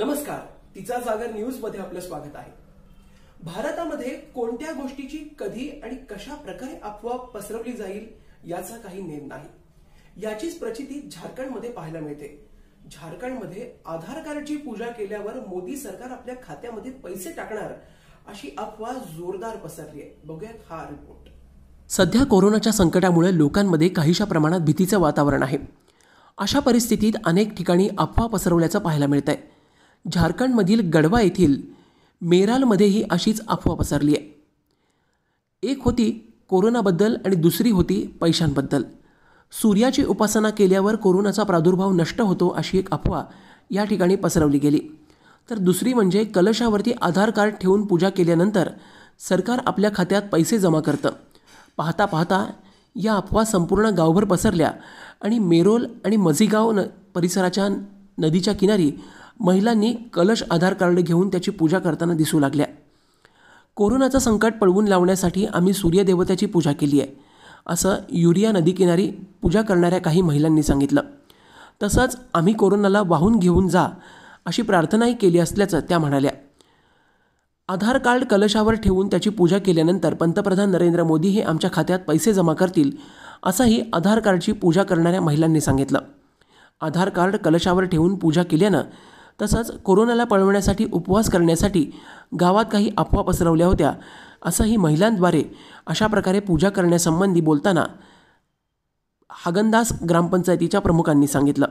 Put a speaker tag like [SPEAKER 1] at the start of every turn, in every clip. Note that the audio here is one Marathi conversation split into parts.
[SPEAKER 1] नमस्कार तिचा सागर न्यूज मध्ये आपलं स्वागत आहे भारतामध्ये कोणत्या गोष्टीची कधी आणि कशा प्रकारे अफवा पसरवली जाईल याचा काही नेम नाही याचीच प्रचिती झारखंडमध्ये पाहायला मिळते झारखंडमध्ये आधार कार्डची पूजा केल्यावर मोदी सरकार आपल्या खात्यामध्ये पैसे टाकणार अशी अफवा जोरदार पसरली आहे बघूयात हा रिपोर्ट
[SPEAKER 2] सध्या कोरोनाच्या संकटामुळे लोकांमध्ये काहीशा प्रमाणात भीतीचं वातावरण आहे अशा परिस्थितीत अनेक ठिकाणी अफवा पसरवल्याचं पाहायला मिळत आहे झारखंडमधील गडवा येथील मेरालमध्येही अशीच अफवा पसरली आहे एक होती कोरोनाबद्दल आणि दुसरी होती पैशांबद्दल सूर्याची उपासना केल्यावर कोरोनाचा प्रादुर्भाव नष्ट होतो अशी एक अफवा या ठिकाणी पसरवली गेली तर दुसरी म्हणजे कलशावरती आधार कार्ड ठेवून पूजा केल्यानंतर सरकार आपल्या खात्यात पैसे जमा करतं पाहता पाहता या अफवा संपूर्ण गावभर पसरल्या आणि मेरोल आणि मझीगाव न परिसराच्या नदीच्या किनारी महिलांनी कलश आधार कार्ड घेऊन त्याची पूजा करताना दिसू लागल्या कोरोनाचं संकट पळवून लावण्यासाठी आम्ही सूर्यदेवतेची पूजा केली आहे असं युरिया नदीकिनारी पूजा करणाऱ्या काही महिलांनी सांगितलं तसंच आम्ही कोरोनाला वाहून घेऊन जा अशी प्रार्थनाही केली असल्याचं त्या म्हणाल्या आधार कार्ड कलशावर ठेवून त्याची पूजा केल्यानंतर पंतप्रधान नरेंद्र मोदी हे आमच्या खात्यात पैसे जमा करतील असंही आधार कार्डची पूजा करणाऱ्या महिलांनी सांगितलं आधार कार्ड कलशावर ठेवून पूजा केल्यानं तसंच कोरोनाला पळवण्यासाठी उपवास करण्यासाठी गावात काही अफवा पसरवल्या होत्या असंही महिलांद्वारे अशा प्रकारे पूजा करण्यासंबंधी बोलताना हागंदास ग्रामपंचायतीच्या प्रमुखांनी सांगितलं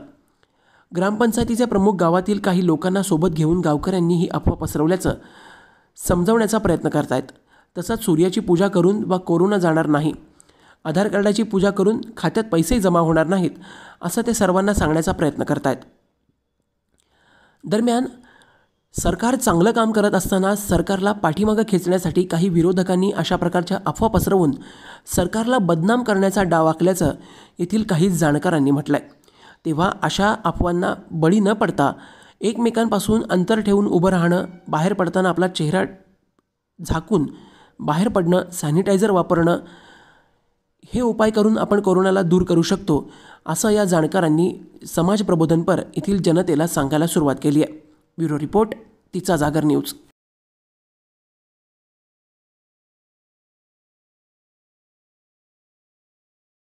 [SPEAKER 2] ग्रामपंचायतीचे प्रमुख गावातील काही लोकांना सोबत घेऊन गावकऱ्यांनी ही अफवा पसरवल्याचं समजवण्याचा प्रयत्न करतायत तसंच सूर्याची पूजा करून वा कोरोना जाणार नाही आधार कार्डाची पूजा करून खात्यात पैसे जमा होणार नाहीत असं ते सर्वांना सांगण्याचा प्रयत्न करतायत दरम्यान सरकार चांगलं काम करत असताना सरकारला पाठीमागं खेचण्यासाठी काही विरोधकांनी अशा प्रकारच्या अफवा पसरवून सरकारला बदनाम करण्याचा डाव आखल्याचं येथील काही जाणकारांनी म्हटलं आहे तेव्हा अशा अफवांना बळी न पडता एकमेकांपासून अंतर ठेवून उभं राहणं बाहेर पडताना आपला चेहरा झाकून बाहेर पडणं सॅनिटायझर वापरणं हे उपाय करून आपण कोरोनाला दूर करू शकतो असं या जाणकारांनी समाज प्रबोधनपर येथील जनतेला सांगायला सुरुवात केली आहे ब्युरो रिपोर्ट तिचा जागर न्यूज